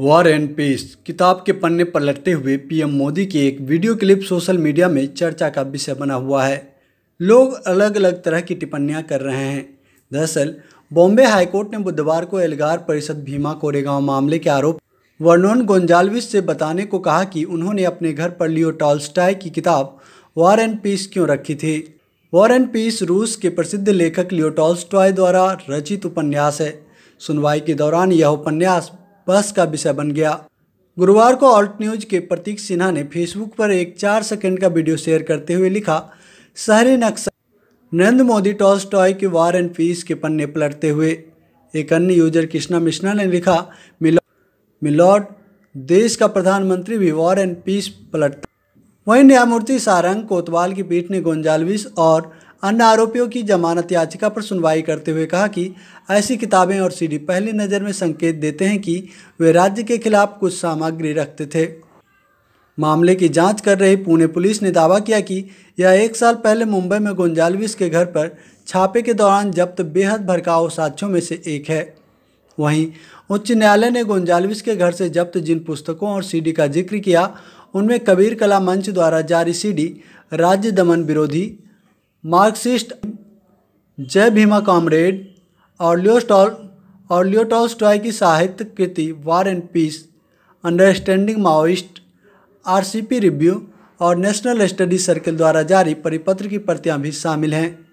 war and piece किताब के पन्ने पर लटते हुए पीएम मोदी की एक वीडियो क्लिप सोशल मीडिया में चर्चा का विषय बना हुआ है लोग अलग अलग तरह की टिप्पणियां कर रहे हैं दरअसल बॉम्बे हाईकोर्ट ने बुधवार को एल्गार परिषद भीमा कोरेगांव मामले के आरोप वर्नोन गोंजालविस से बताने को कहा कि उन्होंने अपने घर पर लियो टॉल्स्टाई की किताब वॉर एंड पीस क्यों रखी थी वॉर एंड पीस रूस के प्रसिद्ध लेखक लियो टॉल्स्टाई द्वारा रचित उपन्यास है सुनवाई के दौरान यह उपन्यास बहस का विषय बन गया गुरुवार को ऑल्ट न्यूज के प्रतीक सिन्हा ने फेसबुक पर एक चार सेकंड का वीडियो शेयर करते हुए लिखा शहरी नक्सल नरेंद्र मोदी टॉस टॉय के वार एंड पीस के पन्ने पलटते हुए एक अन्य यूजर कृष्णा मिश्रा ने लिखा मिलॉर्ड देश का प्रधानमंत्री भी वॉर एंड पीस पलटता वहीं न्यायमूर्ति सारंग कोतवाल की पीठ ने गोंजालविस और अन्य आरोपियों की जमानत याचिका पर सुनवाई करते हुए कहा कि ऐसी किताबें और सीडी पहली नज़र में संकेत देते हैं कि वे राज्य के खिलाफ कुछ सामग्री रखते थे मामले की जांच कर रही पुणे पुलिस ने दावा किया कि यह एक साल पहले मुंबई में गोंजालविस के घर पर छापे के दौरान जब्त बेहद भड़काऊ साक्ष्यों में से एक है वहीं उच्च न्यायालय ने गोंजालविस के घर से जब्त जिन पुस्तकों और सीडी का जिक्र किया उनमें कबीर कला मंच द्वारा जारी सीडी राज्य दमन विरोधी मार्क्सिस्ट जय भीमा कॉमरेड और लियोस्टॉल और लियोटॉल स्टॉय की साहित्य कृति war and peace understanding Maoist RCP review और नेशनल स्टडी सर्किल द्वारा जारी परिपत्र की प्रतियां भी शामिल हैं